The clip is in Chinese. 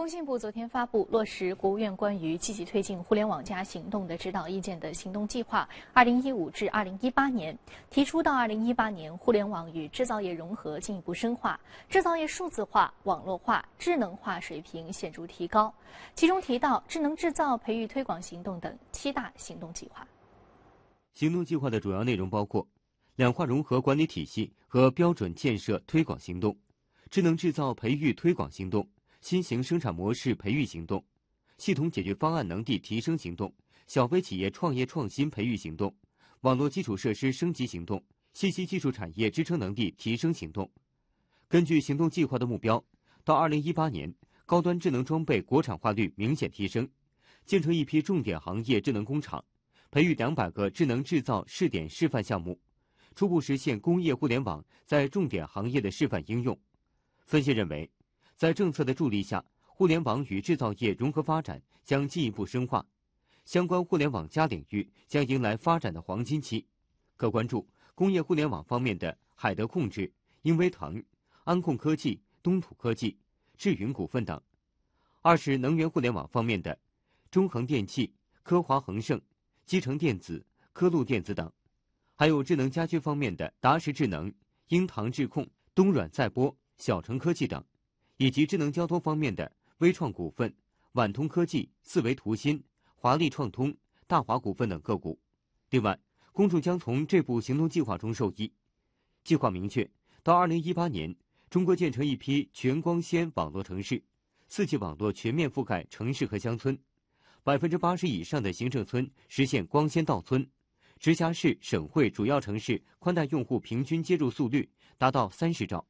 工信部昨天发布落实国务院关于积极推进“互联网+”行动的指导意见的行动计划，二零一五至二零一八年，提出到二零一八年，互联网与制造业融合进一步深化，制造业数字化、网络化、智能化水平显著提高。其中提到智能制造培育推广行动等七大行动计划。行动计划的主要内容包括，两化融合管理体系和标准建设推广行动，智能制造培育推广行动。新型生产模式培育行动、系统解决方案能力提升行动、小微企业创业创新培育行动、网络基础设施升级行动、信息技术产业支撑能力提升行动。根据行动计划的目标，到二零一八年，高端智能装备国产化率明显提升，建成一批重点行业智能工厂，培育两百个智能制造试点示范项目，初步实现工业互联网在重点行业的示范应用。分析认为。在政策的助力下，互联网与制造业融合发展将进一步深化，相关“互联网+”加领域将迎来发展的黄金期，可关注工业互联网方面的海德控制、英威腾、安控科技、东土科技、智云股份等；二是能源互联网方面的中恒电气、科华恒盛、基成电子、科陆电子等；还有智能家居方面的达实智能、英唐智控、东软载波、小城科技等。以及智能交通方面的微创股份、皖通科技、四维图新、华丽创通、大华股份等个股。另外，公众将从这部行动计划中受益。计划明确，到二零一八年，中国建成一批全光纤网络城市，四 G 网络全面覆盖城市和乡村，百分之八十以上的行政村实现光纤到村，直辖市、省会主要城市宽带用户平均接入速率达到三十兆。